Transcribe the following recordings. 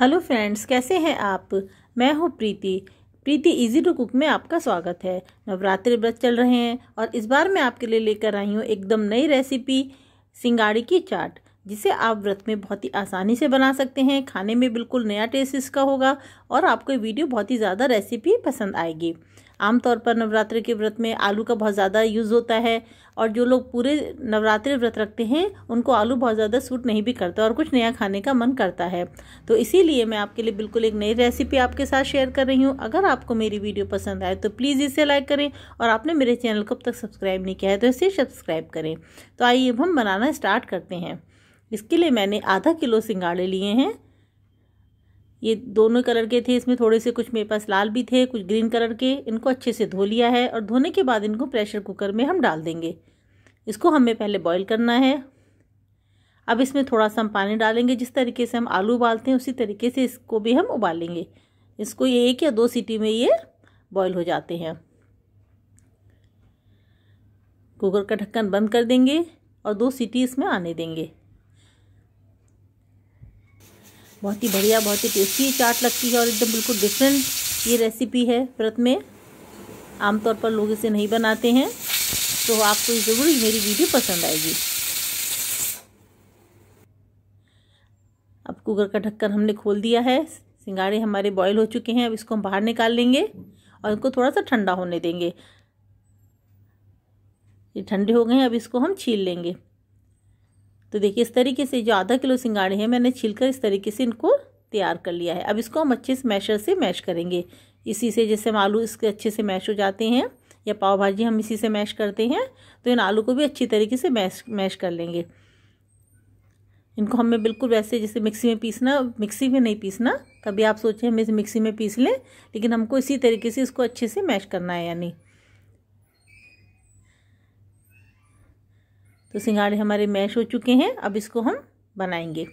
hello friends कैसे हैं आप मैं हूं Preeti Preeti easy to cook में आपका स्वागत है नवरात्रि व्रत चल रहे हैं और इस बार मैं आपके लिए लेकर आई हूं एकदम नई रेसिपी सिंगाड़ी की चाट जिसे आप व्रत में बहुत ही आसानी से बना सकते हैं खाने में बिल्कुल नया टेस्ट इसका होगा और आपको ये वीडियो बहुत ही ज़्यादा रेसिपी पसंद आएगी आमतौर पर नवरात्र के व्रत में आलू का बहुत ज़्यादा यूज़ होता है और जो लोग पूरे नवरात्र व्रत रखते हैं उनको आलू बहुत ज़्यादा सूट नहीं भी करता और कुछ नया खाने का मन करता है तो इसीलिए मैं आपके लिए बिल्कुल एक नई रेसिपी आपके साथ शेयर कर रही हूँ अगर आपको मेरी वीडियो पसंद आए तो प्लीज़ इसे लाइक करें और आपने मेरे चैनल को अब तक सब्सक्राइब नहीं किया है तो इसे सब्सक्राइब करें तो आइए अब हम बनाना स्टार्ट करते हैं इसके लिए मैंने आधा किलो सिंगाड़े लिए हैं ये दोनों कलर के थे इसमें थोड़े से कुछ मेरे पास लाल भी थे कुछ ग्रीन कलर के इनको अच्छे से धो लिया है और धोने के बाद इनको प्रेशर कुकर में हम डाल देंगे इसको हमें पहले बॉईल करना है अब इसमें थोड़ा सा हम पानी डालेंगे जिस तरीके से हम आलू उबालते हैं उसी तरीके से इसको भी हम उबालेंगे इसको ये एक या दो सीटी में ये बॉयल हो जाते हैं कुकर का ढक्कन बंद कर देंगे और दो सीटी इसमें आने देंगे बहुत ही बढ़िया बहुत ही टेस्टी चाट लगती है और एकदम बिल्कुल डिफरेंट ये रेसिपी है व्रत में आमतौर पर लोग इसे नहीं बनाते हैं तो आपको ज़रूर मेरी वीडियो पसंद आएगी अब कुकर का ढक्कन हमने खोल दिया है सिंगाड़े हमारे बॉयल हो चुके हैं अब इसको हम बाहर निकाल लेंगे और इनको थोड़ा सा ठंडा होने देंगे ये ठंडे हो गए हैं अब इसको हम छील लेंगे तो देखिए इस तरीके से जो आधा किलो सिंगाड़े हैं मैंने छिलकर इस तरीके से इनको तैयार कर लिया है अब इसको हम अच्छे से मैशर से मैश करेंगे इसी से जैसे हम आलू इसके अच्छे से मैश हो जाते हैं या पाव भाजी हम इसी से मैश करते हैं तो इन आलू को भी अच्छी तरीके से मैश मैश कर लेंगे इनको हमें बिल्कुल वैसे जैसे मिक्सी में पीसना मिक्सी में नहीं पीसना कभी आप सोचें हम इसे मिक्सी में पीस लें लेकिन हमको इसी तरीके से इसको अच्छे से मैश करना है यानी तो सिंगाड़े हमारे मैश हो चुके हैं अब इसको हम बनाएंगे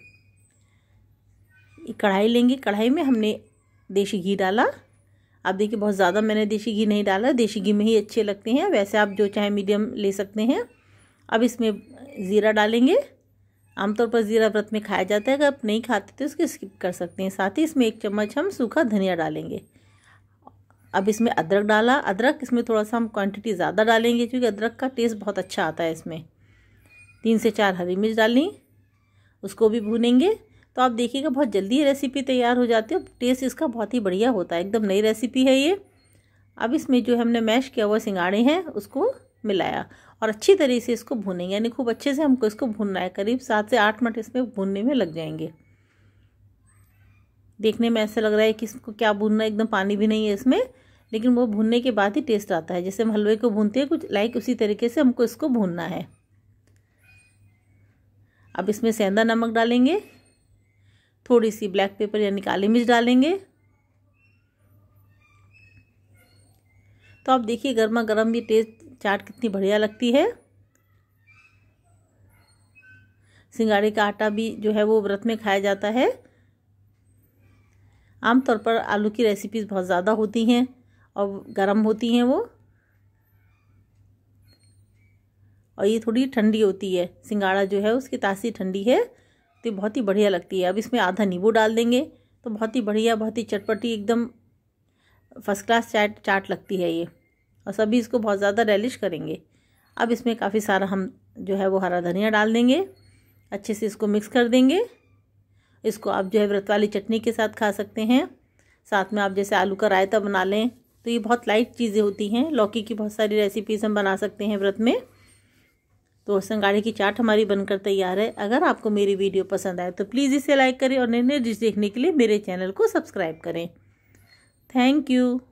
कढ़ाई लेंगे कढ़ाई में हमने देसी घी डाला आप देखिए बहुत ज़्यादा मैंने देसी घी नहीं डाला देसी घी में ही अच्छे लगते हैं वैसे आप जो चाहे मीडियम ले सकते हैं अब इसमें ज़ीरा डालेंगे आमतौर पर ज़ीरा व्रत में खाया जाता है अगर आप नहीं खाते तो इसको स्किप कर सकते हैं साथ ही इसमें एक चम्मच हम सूखा धनिया डालेंगे अब इसमें अदरक डाला अदरक इसमें थोड़ा सा हम क्वांटिटी ज़्यादा डालेंगे क्योंकि अदरक का टेस्ट बहुत अच्छा आता है इसमें तीन से चार हरी मिर्च डालनी उसको भी भूनेंगे तो आप देखिएगा बहुत जल्दी ये रेसिपी तैयार हो जाती है टेस्ट इसका बहुत ही बढ़िया होता है एकदम नई रेसिपी है ये अब इसमें जो हमने मैश किया हुआ सिंगाड़े हैं उसको मिलाया और अच्छी तरीके से इसको भूनेंगे यानी खूब अच्छे से हमको इसको भूनना है करीब सात से आठ मिनट इसमें भूनने में लग जाएंगे देखने में ऐसा लग रहा है कि इसको क्या भूनना एकदम पानी भी नहीं है इसमें लेकिन वो भूनने के बाद ही टेस्ट आता है जैसे हम हलवे को भूनते हैं कुछ लाइक उसी तरीके से हमको इसको भूनना है अब इसमें सेंधा नमक डालेंगे थोड़ी सी ब्लैक पेपर यानी काली मिर्च डालेंगे तो आप देखिए गर्मा गर्म ये टेस्ट चाट कितनी बढ़िया लगती है सिंगाड़े का आटा भी जो है वो व्रत में खाया जाता है आमतौर पर आलू की रेसिपीज़ बहुत ज़्यादा होती हैं और गर्म होती हैं वो और ये थोड़ी ठंडी होती है सिंगाड़ा जो है उसकी तासी ठंडी है तो बहुत ही बढ़िया लगती है अब इसमें आधा नींबू डाल देंगे तो बहुत ही बढ़िया बहुत ही चटपटी एकदम फर्स्ट क्लास चाट चाट लगती है ये और सभी इसको बहुत ज़्यादा रेलिश करेंगे अब इसमें काफ़ी सारा हम जो है वो हरा धनिया डाल देंगे अच्छे से इसको मिक्स कर देंगे इसको आप जो है व्रत वाली चटनी के साथ खा सकते हैं साथ में आप जैसे आलू का रायता बना लें तो ये बहुत लाइट चीज़ें होती हैं लौकी की बहुत सारी रेसिपीज़ हम बना सकते हैं व्रत में तो संगाड़े की चाट हमारी बनकर तैयार है अगर आपको मेरी वीडियो पसंद आए तो प्लीज़ इसे लाइक करें और नई नई डिश देखने के लिए मेरे चैनल को सब्सक्राइब करें थैंक यू